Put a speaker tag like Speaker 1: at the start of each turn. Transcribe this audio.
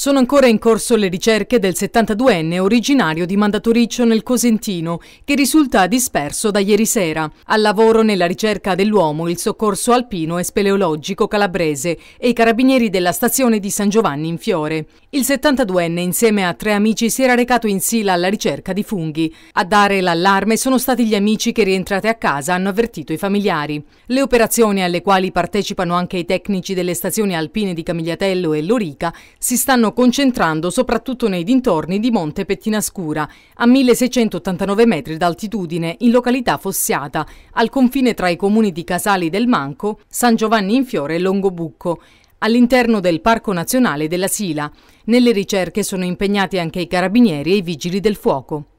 Speaker 1: Sono ancora in corso le ricerche del 72enne originario di Mandatoriccio nel Cosentino, che risulta disperso da ieri sera. Al lavoro nella ricerca dell'uomo il soccorso alpino e speleologico calabrese e i carabinieri della stazione di San Giovanni in Fiore. Il 72enne insieme a tre amici si era recato in sila alla ricerca di funghi. A dare l'allarme sono stati gli amici che rientrate a casa hanno avvertito i familiari. Le operazioni alle quali partecipano anche i tecnici delle stazioni alpine di Camigliatello e Lorica si stanno stanno concentrando soprattutto nei dintorni di Monte Pettinascura, a 1689 metri d'altitudine, in località Fossiata, al confine tra i comuni di Casali del Manco, San Giovanni in Fiore e Longobucco all'interno del Parco Nazionale della Sila. Nelle ricerche sono impegnati anche i carabinieri e i vigili del fuoco.